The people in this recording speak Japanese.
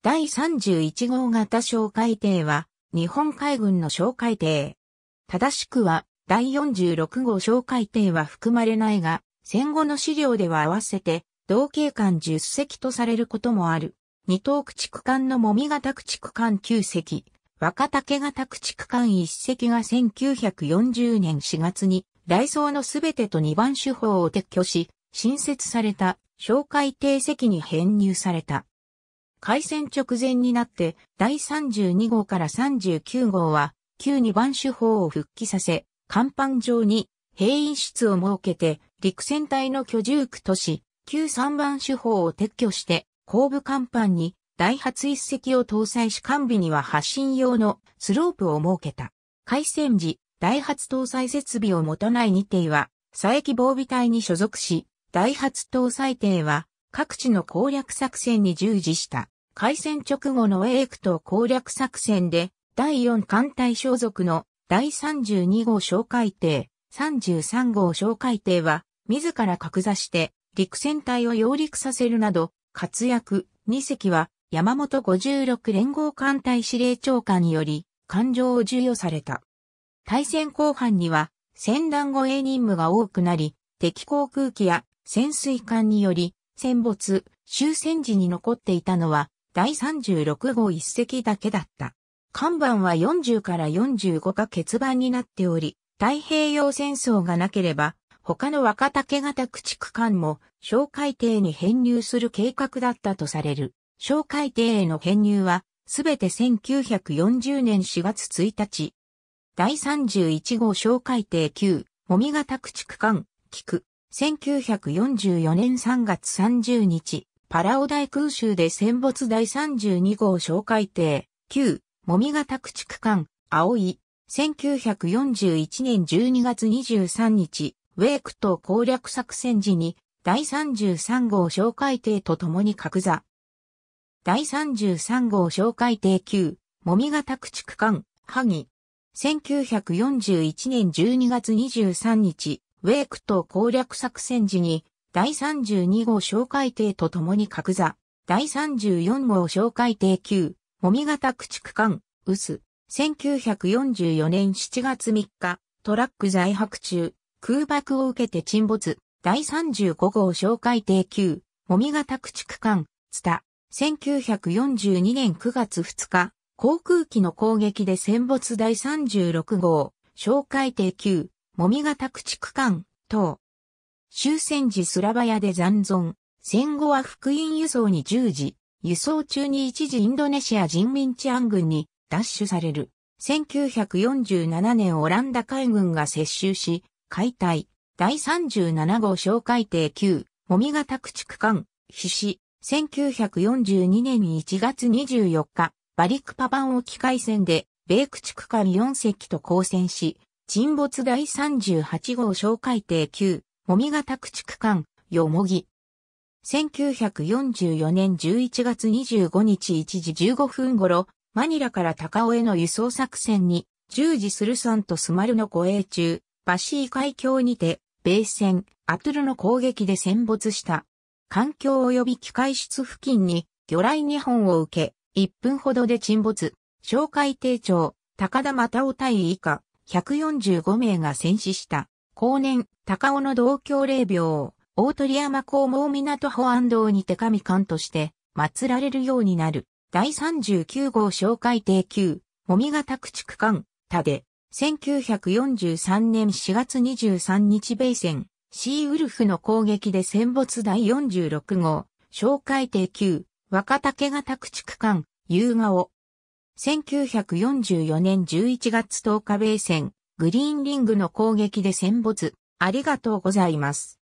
第31号型小海艇は、日本海軍の小海艇。正しくは、第46号小海艇は含まれないが、戦後の資料では合わせて、同型艦10隻とされることもある。二等駆逐艦のもみ型駆逐艦9隻、若竹型駆逐艦1隻が1940年4月に、ダイソーのすべてと2番手法を撤去し、新設された小海艇隻に編入された。開戦直前になって第32号から39号は旧2番手法を復帰させ、甲板上に兵員室を設けて陸戦隊の居住区とし、旧3番手法を撤去して後部甲板に第発一隻を搭載し完備には発信用のスロープを設けた。開戦時、第発搭載設備を持たない二艇は、佐伯防備隊に所属し、第発搭載艇は、各地の攻略作戦に従事した。開戦直後の英クと攻略作戦で、第4艦隊所属の第32号小海艇、33号小海艇は、自ら格座して陸戦隊を揚陸させるなど、活躍2隻は山本56連合艦隊司令長官により、艦上を授与された。対戦後半には、戦団護衛任務が多くなり、敵航空機や潜水艦により、戦没、終戦時に残っていたのは、第36号一隻だけだった。看板は40から45が欠番になっており、太平洋戦争がなければ、他の若竹型駆逐艦も、小海底に編入する計画だったとされる。小海底への編入は、すべて1940年4月1日。第31号小海底9、もみ型駆逐艦、菊、1944年3月30日、パラオ大空襲で戦没第32号哨戒艇、旧、もみがた駆逐艦、青い、1941年12月23日、ウェイク島攻略作戦時に、第33号哨戒艇と共に格座。第33号哨戒艇級、もみがた駆逐艦、萩。1941年12月23日、ウェイクと攻略作戦時に、第32号哨海艇と共に格座、第34号哨海艇級、もみ型駆逐艦、ウス、1944年7月3日、トラック在泊中、空爆を受けて沈没、第35号哨海艇級、もみ型駆逐艦、ツタ、1942年9月2日、航空機の攻撃で戦没第36号、哨海艇級、もみがた区地区間、等。終戦時スラバヤで残存。戦後は福音輸送に従事。輸送中に一時インドネシア人民治安軍に奪取される。1947年オランダ海軍が接収し、解体。第37号小海艇9、もみがた区地区間、必死。1942年1月24日、バリクパン沖海戦で、米駆逐艦4隻と交戦し、沈没第38号小海艇9、もみが宅地区艦、よもぎ。1944年11月25日1時15分頃、マニラから高尾への輸送作戦に、従事するサンとスマルの護衛中、バシー海峡にて、米船、アトゥルの攻撃で戦没した。環境及び機械室付近に、魚雷2本を受け、1分ほどで沈没。哨海艇長、高田又尾隊以下。145名が戦死した。後年、高尾の同郷霊廟、大鳥山公毛港保安堂にて神官として祀られるようになる。第39号紹介定級、もみが宅地区館田で、1943年4月23日米戦、シーウルフの攻撃で戦没第46号、紹介定級、若竹が宅地区間、夕顔、1944年11月10日米戦、グリーンリングの攻撃で戦没。ありがとうございます。